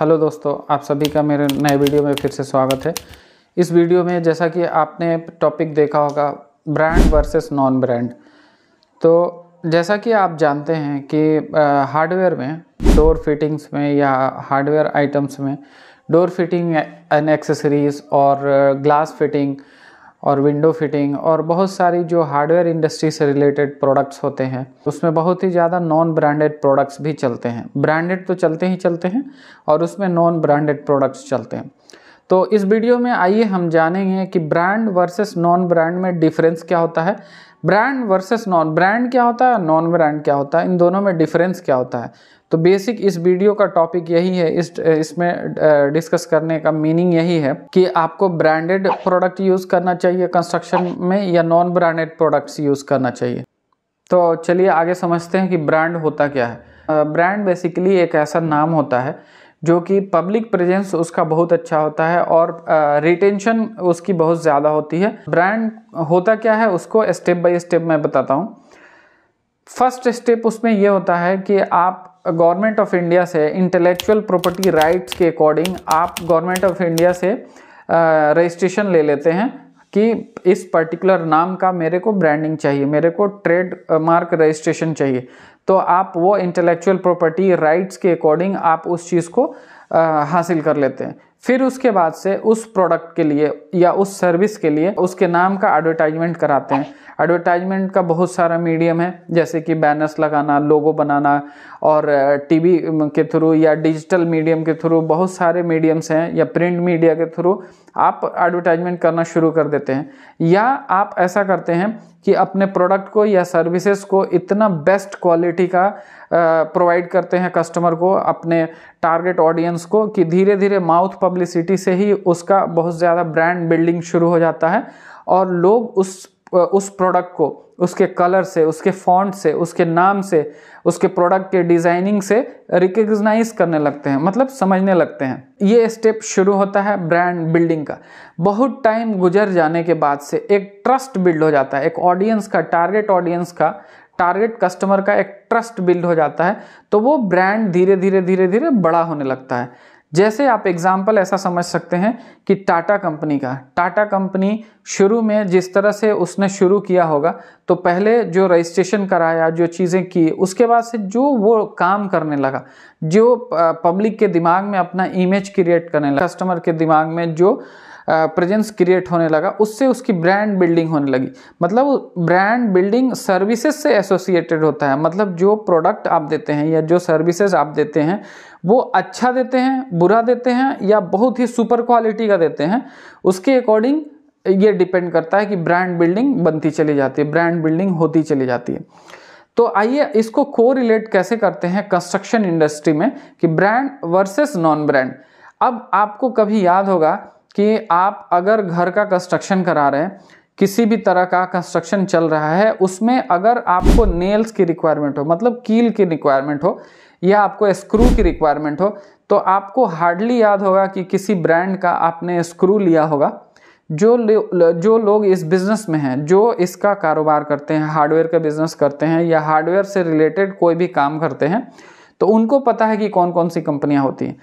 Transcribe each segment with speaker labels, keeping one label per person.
Speaker 1: Hello दोस्तों आप सभी का मेरे नए वीडियो में फिर से स्वागत है इस वीडियो में जैसा कि आपने टॉपिक देखा होगा ब्रांड वर्सेस नॉन ब्रांड तो जैसा कि आप जानते हैं कि हार्डवेयर में डोर फिटिंग्स में या हार्डवेयर आइटम्स में डोर फिटिंग एंड एक्सेसरीज और ग्लास फिटिंग और विंडो फिटिंग और बहुत सारी जो हार्डवेयर इंडस्ट्री से रिलेटेड प्रोडक्ट्स होते हैं उसमें बहुत ही ज़्यादा नॉन ब्रांडेड प्रोडक्ट्स भी चलते हैं ब्रांडेड तो चलते ही चलते हैं और उसमें नॉन ब्रांडेड प्रोडक्ट्स चलते हैं तो इस वीडियो में आइए हम जानेंगे कि ब्रांड वर्सेस नॉन ब्रांड में डिफरेंस क्या होता है ब्रांड वर्सेस नॉन ब्रांड क्या होता है नॉन ब्रांड क्या होता है इन दोनों में डिफरेंस क्या होता है तो बेसिक इस वीडियो का टॉपिक यही है इस इसमें डिस्कस करने का मीनिंग यही है कि आपको ब्रांडेड प्रोडक्ट यूज़ करना चाहिए कंस्ट्रक्शन में या नॉन ब्रांडेड प्रोडक्ट्स यूज़ करना चाहिए तो चलिए आगे समझते हैं कि ब्रांड होता क्या है ब्रांड बेसिकली एक ऐसा नाम होता है जो कि पब्लिक प्रेजेंस उसका बहुत अच्छा होता है और रिटेंशन उसकी बहुत ज़्यादा होती है ब्रांड होता क्या है उसको स्टेप बाय स्टेप मैं बताता हूँ फर्स्ट स्टेप उसमें यह होता है कि आप गवर्नमेंट ऑफ इंडिया से इंटेलेक्चुअल प्रॉपर्टी राइट्स के अकॉर्डिंग आप गवर्नमेंट ऑफ इंडिया से रजिस्ट्रेशन ले लेते हैं कि इस पर्टिकुलर नाम का मेरे को ब्रांडिंग चाहिए मेरे को ट्रेड मार्क रजिस्ट्रेशन चाहिए तो आप वो इंटेलेक्चुअल प्रॉपर्टी राइट्स के अकॉर्डिंग आप उस चीज़ को हासिल कर लेते हैं फिर उसके बाद से उस प्रोडक्ट के लिए या उस सर्विस के लिए उसके नाम का एडवर्टाइजमेंट कराते हैं एडवर्टाइजमेंट का बहुत सारा मीडियम है जैसे कि बैनर्स लगाना लोगो बनाना और टीवी के थ्रू या डिजिटल मीडियम के थ्रू बहुत सारे मीडियम्स हैं या प्रिंट मीडिया के थ्रू आप एडवर्टाइजमेंट करना शुरू कर देते हैं या आप ऐसा करते हैं कि अपने प्रोडक्ट को या सर्विसेज को इतना बेस्ट क्वालिटी का प्रोवाइड करते हैं कस्टमर को अपने टारगेट ऑडियंस को कि धीरे धीरे माउथ पब्लिसिटी से ही उसका बहुत ज़्यादा ब्रांड बिल्डिंग शुरू हो जाता है और लोग उस उस प्रोडक्ट को उसके कलर से उसके फॉन्ट से उसके नाम से उसके प्रोडक्ट के डिज़ाइनिंग से रिकग्नाइज करने लगते हैं मतलब समझने लगते हैं ये स्टेप शुरू होता है ब्रांड बिल्डिंग का बहुत टाइम गुजर जाने के बाद से एक ट्रस्ट बिल्ड हो जाता है एक ऑडियंस का टारगेट ऑडियंस का टारगेट कस्टमर का एक ट्रस्ट बिल्ड हो जाता है तो वो ब्रांड धीरे धीरे धीरे धीरे बड़ा होने लगता है जैसे आप एग्जाम्पल ऐसा समझ सकते हैं कि टाटा कंपनी का टाटा कंपनी शुरू में जिस तरह से उसने शुरू किया होगा तो पहले जो रजिस्ट्रेशन कराया जो चीज़ें की उसके बाद से जो वो काम करने लगा जो पब्लिक के दिमाग में अपना इमेज क्रिएट करने लगा कस्टमर के दिमाग में जो प्रेजेंस क्रिएट होने लगा उससे उसकी ब्रांड बिल्डिंग होने लगी मतलब ब्रांड बिल्डिंग सर्विसेज से एसोसिएटेड होता है मतलब जो प्रोडक्ट आप देते हैं या जो सर्विसेज आप देते हैं वो अच्छा देते हैं बुरा देते हैं या बहुत ही सुपर क्वालिटी का देते हैं उसके अकॉर्डिंग ये डिपेंड करता है कि ब्रांड बिल्डिंग बनती चली जाती है ब्रांड बिल्डिंग होती चली जाती है तो आइए इसको को रिलेट कैसे करते हैं कंस्ट्रक्शन इंडस्ट्री में कि ब्रांड वर्सेस नॉन ब्रांड अब आपको कभी याद होगा कि आप अगर घर का कंस्ट्रक्शन करा रहे हैं किसी भी तरह का कंस्ट्रक्शन चल रहा है उसमें अगर आपको नेल्स की रिक्वायरमेंट हो मतलब कील की रिक्वायरमेंट हो या आपको स्क्रू की रिक्वायरमेंट हो तो आपको हार्डली याद होगा कि किसी ब्रांड का आपने स्क्रू लिया होगा जो जो लोग इस बिज़नेस में हैं जो इसका कारोबार करते हैं हार्डवेयर का बिज़नेस करते हैं या हार्डवेयर से रिलेटेड कोई भी काम करते हैं तो उनको पता है कि कौन कौन सी कंपनियां होती हैं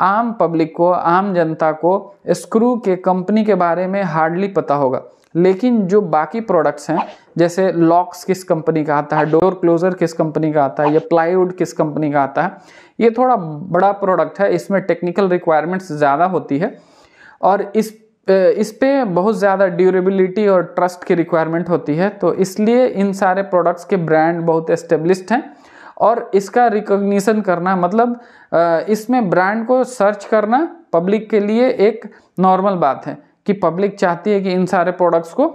Speaker 1: आम पब्लिक को आम जनता को स्क्रू के कंपनी के बारे में हार्डली पता होगा लेकिन जो बाकी प्रोडक्ट्स हैं जैसे लॉक्स किस कंपनी का आता है डोर क्लोजर किस कंपनी का आता है या प्लाईवुड किस कंपनी का आता है ये थोड़ा बड़ा प्रोडक्ट है इसमें टेक्निकल रिक्वायरमेंट्स ज़्यादा होती है और इस इस पे बहुत ज़्यादा ड्यूरेबिलिटी और ट्रस्ट की रिक्वायरमेंट होती है तो इसलिए इन सारे प्रोडक्ट्स के ब्रांड बहुत एस्टेब्लिश्ड हैं और इसका रिकॉग्निशन करना मतलब इसमें ब्रांड को सर्च करना पब्लिक के लिए एक नॉर्मल बात है कि पब्लिक चाहती है कि इन सारे प्रोडक्ट्स को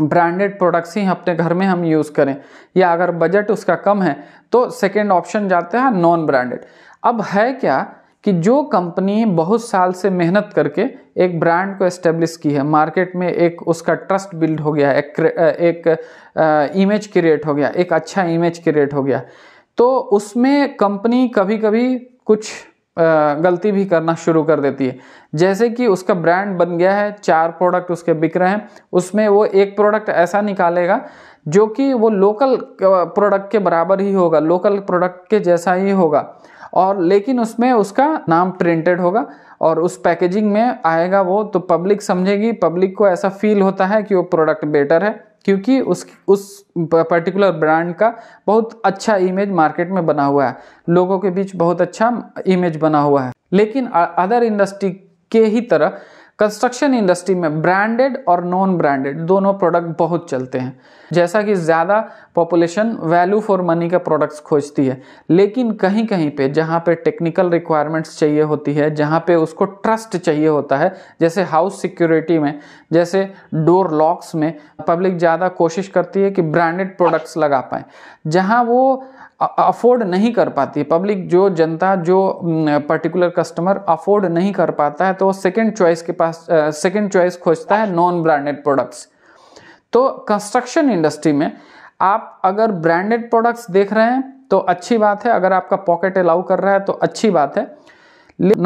Speaker 1: ब्रांडेड प्रोडक्ट्स ही अपने घर में हम यूज़ करें या अगर बजट उसका कम है तो सेकेंड ऑप्शन जाता है नॉन ब्रांडेड अब है क्या कि जो कंपनी बहुत साल से मेहनत करके एक ब्रांड को इस्टेब्लिश की है मार्केट में एक उसका ट्रस्ट बिल्ड हो गया एक एक इमेज क्रिएट हो गया एक अच्छा इमेज क्रिएट हो गया तो उसमें कंपनी कभी कभी कुछ गलती भी करना शुरू कर देती है जैसे कि उसका ब्रांड बन गया है चार प्रोडक्ट उसके बिक रहे हैं उसमें वो एक प्रोडक्ट ऐसा निकालेगा जो कि वो लोकल प्रोडक्ट के बराबर ही होगा लोकल प्रोडक्ट के जैसा ही होगा और लेकिन उसमें उसका नाम प्रिंटेड होगा और उस पैकेजिंग में आएगा वो तो पब्लिक समझेगी पब्लिक को ऐसा फील होता है कि वो प्रोडक्ट बेटर है क्योंकि उस उस पर्टिकुलर ब्रांड का बहुत अच्छा इमेज मार्केट में बना हुआ है लोगों के बीच बहुत अच्छा इमेज बना हुआ है लेकिन अदर इंडस्ट्री के ही तरह कंस्ट्रक्शन इंडस्ट्री में ब्रांडेड और नॉन ब्रांडेड दोनों प्रोडक्ट बहुत चलते हैं जैसा कि ज़्यादा पॉपुलेशन वैल्यू फॉर मनी का प्रोडक्ट्स खोजती है लेकिन कहीं कहीं पे जहाँ पे टेक्निकल रिक्वायरमेंट्स चाहिए होती है जहाँ पे उसको ट्रस्ट चाहिए होता है जैसे हाउस सिक्योरिटी में जैसे डोर लॉक्स में पब्लिक ज़्यादा कोशिश करती है कि ब्रांडेड प्रोडक्ट्स लगा पाए जहाँ वो अफोर्ड नहीं कर पाती पब्लिक जो जनता जो पर्टिकुलर कस्टमर अफोर्ड नहीं कर पाता है तो वो सेकेंड चॉइस के पास सेकेंड चॉइस खोजता है नॉन ब्रांडेड प्रोडक्ट्स तो कंस्ट्रक्शन इंडस्ट्री में आप अगर ब्रांडेड प्रोडक्ट्स देख रहे हैं तो अच्छी बात है अगर आपका पॉकेट अलाउ कर रहा है तो अच्छी बात है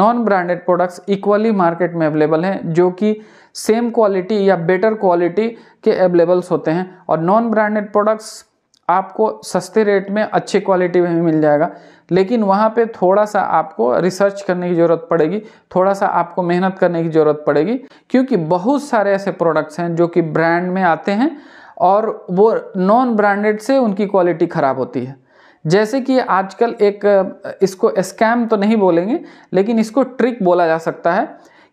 Speaker 1: non branded products equally market में अवेलेबल हैं जो कि सेम क्वालिटी या बेटर क्वालिटी के अवेलेबल्स होते हैं और नॉन ब्रांडेड प्रोडक्ट्स आपको सस्ते रेट में अच्छे क्वालिटी में मिल जाएगा लेकिन वहाँ पे थोड़ा सा आपको रिसर्च करने की ज़रूरत पड़ेगी थोड़ा सा आपको मेहनत करने की ज़रूरत पड़ेगी क्योंकि बहुत सारे ऐसे प्रोडक्ट्स हैं जो कि ब्रांड में आते हैं और वो नॉन ब्रांडेड से उनकी क्वालिटी ख़राब होती है जैसे कि आजकल एक इसको स्कैम तो नहीं बोलेंगे लेकिन इसको ट्रिक बोला जा सकता है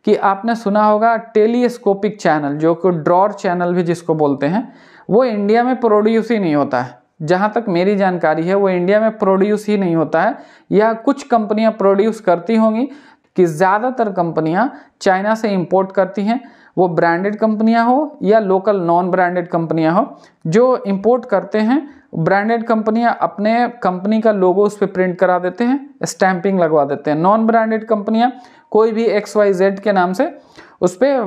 Speaker 1: कि आपने सुना होगा टेलीस्कोपिक चैनल जो कि ड्रॉर चैनल भी जिसको बोलते हैं वो इंडिया में प्रोड्यूस ही नहीं होता है जहाँ तक मेरी जानकारी है वो इंडिया में प्रोड्यूस ही नहीं होता है या कुछ कंपनियाँ प्रोड्यूस करती होंगी कि ज़्यादातर कंपनियाँ चाइना से इम्पोर्ट करती हैं वो ब्रांडेड कंपनियां हो या लोकल नॉन ब्रांडेड कंपनियां हो जो इंपोर्ट करते हैं ब्रांडेड कंपनियां अपने कंपनी का लोगो उस पर प्रिंट करा देते हैं स्टैंपिंग लगवा देते हैं नॉन ब्रांडेड कंपनियां कोई भी एक्स वाई जेड के नाम से उस पर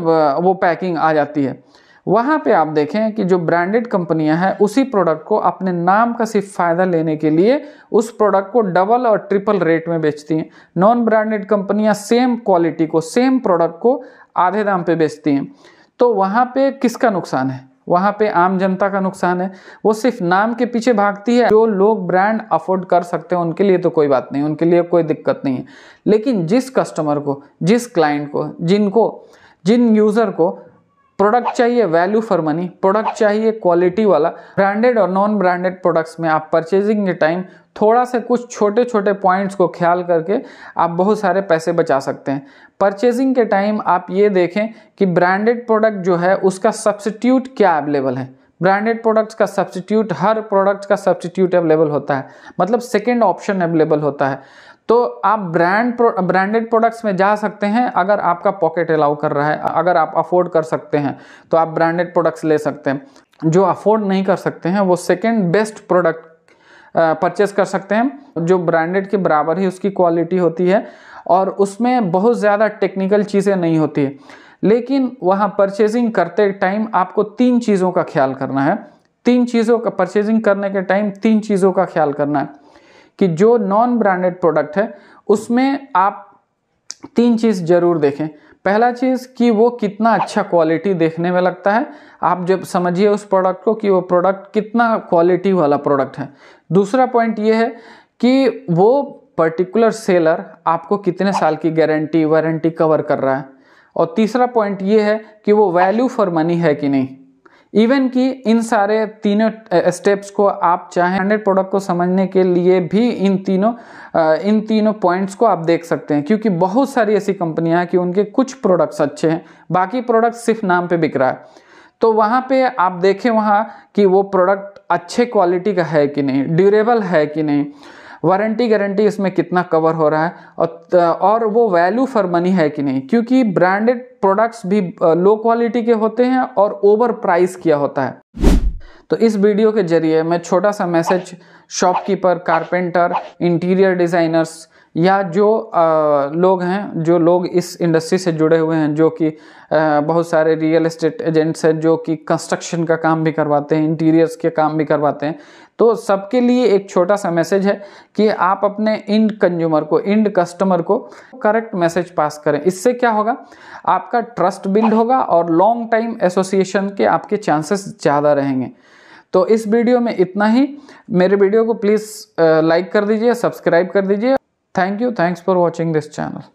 Speaker 1: वो पैकिंग आ जाती है वहाँ पे आप देखें कि जो ब्रांडेड कंपनियां हैं उसी प्रोडक्ट को अपने नाम का सिर्फ फ़ायदा लेने के लिए उस प्रोडक्ट को डबल और ट्रिपल रेट में बेचती हैं नॉन ब्रांडेड कंपनियां सेम क्वालिटी को सेम प्रोडक्ट को आधे दाम पे बेचती हैं तो वहाँ पे किसका नुकसान है वहाँ पे आम जनता का नुकसान है वो सिर्फ नाम के पीछे भागती है जो लोग ब्रांड अफोर्ड कर सकते हैं उनके लिए तो कोई बात नहीं उनके लिए कोई दिक्कत नहीं है लेकिन जिस कस्टमर को जिस क्लाइंट को जिनको जिन यूज़र को प्रोडक्ट चाहिए वैल्यू फॉर मनी प्रोडक्ट चाहिए क्वालिटी वाला ब्रांडेड और नॉन ब्रांडेड प्रोडक्ट्स में आप परचेजिंग के टाइम थोड़ा सा कुछ छोटे छोटे पॉइंट्स को ख्याल करके आप बहुत सारे पैसे बचा सकते हैं परचेजिंग के टाइम आप ये देखें कि ब्रांडेड प्रोडक्ट जो है उसका सब्सिट्यूट क्या अवेलेबल है ब्रांडेड प्रोडक्ट्स का सब्सिट्यूट हर प्रोडक्ट का सब्सटीट्यूट अवेलेबल होता है मतलब सेकेंड ऑप्शन अवेलेबल होता है तो आप ब्रांड ब्रांडेड प्रोडक्ट्स में जा सकते हैं अगर आपका पॉकेट अलाउ कर रहा है अगर आप अफोर्ड कर सकते हैं तो आप ब्रांडेड प्रोडक्ट्स ले सकते हैं जो अफोर्ड नहीं कर सकते हैं वो सेकेंड बेस्ट प्रोडक्ट परचेस कर सकते हैं जो ब्रांडेड के बराबर ही उसकी क्वालिटी होती है और उसमें बहुत ज़्यादा टेक्निकल चीज़ें नहीं होती है लेकिन वहाँ परचेजिंग करते टाइम आपको तीन चीज़ों का ख्याल करना है तीन चीज़ों का परचेजिंग करने के टाइम तीन चीज़ों का ख्याल करना है कि जो नॉन ब्रांडेड प्रोडक्ट है उसमें आप तीन चीज़ ज़रूर देखें पहला चीज़ कि वो कितना अच्छा क्वालिटी देखने में लगता है आप जब समझिए उस प्रोडक्ट को कि वो प्रोडक्ट कितना क्वालिटी वाला प्रोडक्ट है दूसरा पॉइंट ये है कि वो पर्टिकुलर सेलर आपको कितने साल की गारंटी वारंटी कवर कर रहा है और तीसरा पॉइंट ये है कि वो वैल्यू फॉर मनी है कि नहीं इवन कि इन सारे तीनों स्टेप्स को आप चाहें हंड्रेड प्रोडक्ट को समझने के लिए भी इन तीनों इन तीनों पॉइंट्स को आप देख सकते हैं क्योंकि बहुत सारी ऐसी कंपनियां हैं कि उनके कुछ प्रोडक्ट्स अच्छे हैं बाकी प्रोडक्ट सिर्फ नाम पे बिक रहा है तो वहाँ पे आप देखें वहाँ कि वो प्रोडक्ट अच्छे क्वालिटी का है कि नहीं ड्यूरेबल है कि नहीं वारंटी गारंटी इसमें कितना कवर हो रहा है और और वो वैल्यू फॉर मनी है कि नहीं क्योंकि ब्रांडेड प्रोडक्ट्स भी लो क्वालिटी के होते हैं और ओवर प्राइस किया होता है तो इस वीडियो के जरिए मैं छोटा सा message shopkeeper carpenter interior designers या जो आ, लोग हैं जो लोग इस इंडस्ट्री से जुड़े हुए हैं जो कि बहुत सारे रियल एस्टेट एजेंट्स हैं जो कि कंस्ट्रक्शन का काम भी करवाते हैं इंटीरियर्स के काम भी करवाते हैं तो सबके लिए एक छोटा सा मैसेज है कि आप अपने इंड कंज्यूमर को इंड कस्टमर को करेक्ट मैसेज पास करें इससे क्या होगा आपका ट्रस्ट बिल्ड होगा और लॉन्ग टाइम एसोसिएशन के आपके चांसेस ज़्यादा रहेंगे तो इस वीडियो में इतना ही मेरे वीडियो को प्लीज़ लाइक कर दीजिए सब्सक्राइब कर दीजिए Thank you. Thanks for watching this channel.